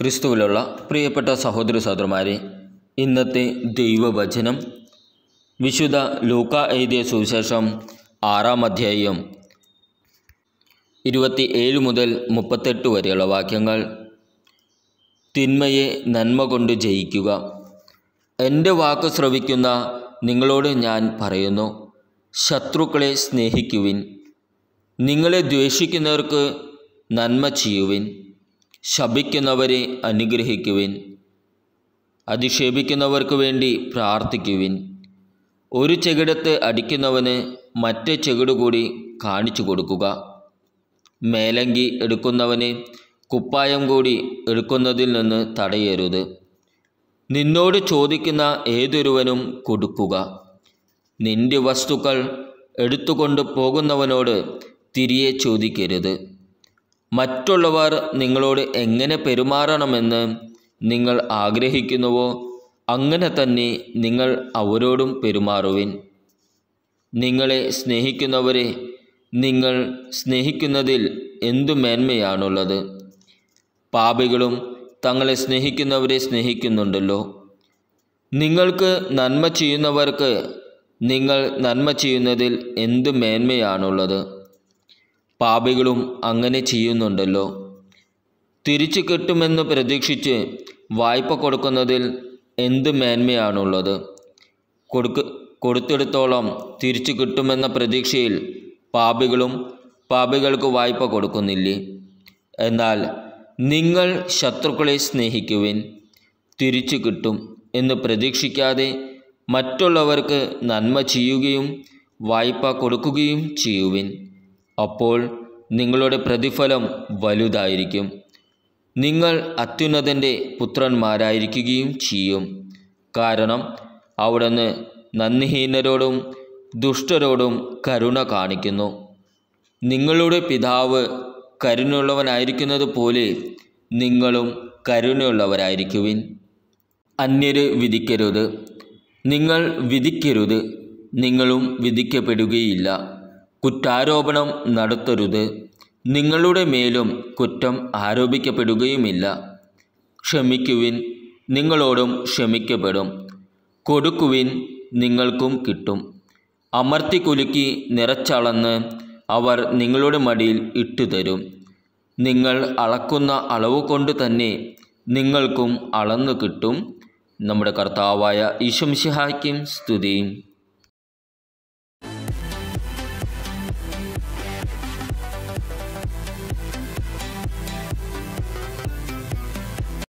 ക്രിസ്തുവിലുള്ള പ്രിയപ്പെട്ട സഹോദര സഹോദരന്മാരെ ഇന്നത്തെ ദൈവവചനം വിശുദ്ധ ലൂക്ക എഴുതിയ സുവിശേഷം ആറാം അധ്യായം ഇരുപത്തി ഏഴ് മുതൽ മുപ്പത്തെട്ട് വരെയുള്ള വാക്യങ്ങൾ തിന്മയെ നന്മ കൊണ്ട് ജയിക്കുക എൻ്റെ വാക്ക് ശ്രവിക്കുന്ന നിങ്ങളോട് ഞാൻ പറയുന്നു ശത്രുക്കളെ സ്നേഹിക്കുവിൻ നിങ്ങളെ ദ്വേഷിക്കുന്നവർക്ക് നന്മ ചെയ്യുവിൻ ശപിക്കുന്നവരെ അനുഗ്രഹിക്കുവിൻ അധിക്ഷേപിക്കുന്നവർക്ക് വേണ്ടി പ്രാർത്ഥിക്കുവിൻ ഒരു ചെകിടത്ത് അടിക്കുന്നവന് മറ്റേ ചെകിട് കൂടി കാണിച്ചു കൊടുക്കുക മേലങ്കി എടുക്കുന്നവന് കുപ്പായം കൂടി എടുക്കുന്നതിൽ നിന്ന് തടയരുത് നിന്നോട് ചോദിക്കുന്ന ഏതൊരുവനും കൊടുക്കുക നിന്റെ വസ്തുക്കൾ എടുത്തുകൊണ്ട് പോകുന്നവനോട് തിരിയെ ചോദിക്കരുത് മറ്റുള്ളവർ നിങ്ങളോട് എങ്ങനെ പെരുമാറണമെന്ന് നിങ്ങൾ ആഗ്രഹിക്കുന്നുവോ അങ്ങനെ തന്നെ നിങ്ങൾ അവരോടും പെരുമാറുവിൻ നിങ്ങളെ സ്നേഹിക്കുന്നവരെ നിങ്ങൾ സ്നേഹിക്കുന്നതിൽ എന്തു മേന്മയാണുള്ളത് പാപികളും തങ്ങളെ സ്നേഹിക്കുന്നവരെ സ്നേഹിക്കുന്നുണ്ടല്ലോ നിങ്ങൾക്ക് നന്മ ചെയ്യുന്നവർക്ക് നിങ്ങൾ നന്മ ചെയ്യുന്നതിൽ എന്ത് മേന്മയാണുള്ളത് പാപികളും അങ്ങനെ ചെയ്യുന്നുണ്ടല്ലോ തിരിച്ചു കിട്ടുമെന്ന് പ്രതീക്ഷിച്ച് വായ്പ കൊടുക്കുന്നതിൽ എന്ത് മേന്മയാണുള്ളത് കൊടുക്ക കൊടുത്തിടത്തോളം തിരിച്ചു കിട്ടുമെന്ന പ്രതീക്ഷയിൽ പാപികളും പാപികൾക്ക് വായ്പ കൊടുക്കുന്നില്ലേ എന്നാൽ നിങ്ങൾ ശത്രുക്കളെ സ്നേഹിക്കുവിൻ തിരിച്ചു കിട്ടും എന്ന് പ്രതീക്ഷിക്കാതെ മറ്റുള്ളവർക്ക് നന്മ ചെയ്യുകയും വായ്പ കൊടുക്കുകയും ചെയ്യുവിൻ അപ്പോൾ നിങ്ങളുടെ പ്രതിഫലം വലുതായിരിക്കും നിങ്ങൾ അത്യുന്നതൻ്റെ പുത്രന്മാരായിരിക്കുകയും ചെയ്യും കാരണം അവിടുന്ന് നന്ദിഹീനരോടും ദുഷ്ടരോടും കരുണ കാണിക്കുന്നു നിങ്ങളുടെ പിതാവ് കരുണയുള്ളവനായിരിക്കുന്നത് പോലെ നിങ്ങളും കരുണയുള്ളവരായിരിക്കുവിൻ അന്യര് വിധിക്കരുത് നിങ്ങൾ വിധിക്കരുത് നിങ്ങളും വിധിക്കപ്പെടുകയില്ല കുറ്റാരോപണം നടത്തരുത് നിങ്ങളുടെ മേലും കുറ്റം ആരോപിക്കപ്പെടുകയുമില്ല ക്ഷമിക്കുവിൻ നിങ്ങളോടും ക്ഷമിക്കപ്പെടും കൊടുക്കുവിൻ നിങ്ങൾക്കും കിട്ടും അമർത്തി കുലുക്കി നിറച്ചളന്ന് അവർ നിങ്ങളുടെ മടിയിൽ ഇട്ടുതരും നിങ്ങൾ അളക്കുന്ന അളവ് കൊണ്ട് തന്നെ നിങ്ങൾക്കും അളന്നു കിട്ടും നമ്മുടെ കർത്താവായ ഈശംഷിഹായ്ക്കും സ്തുതിയും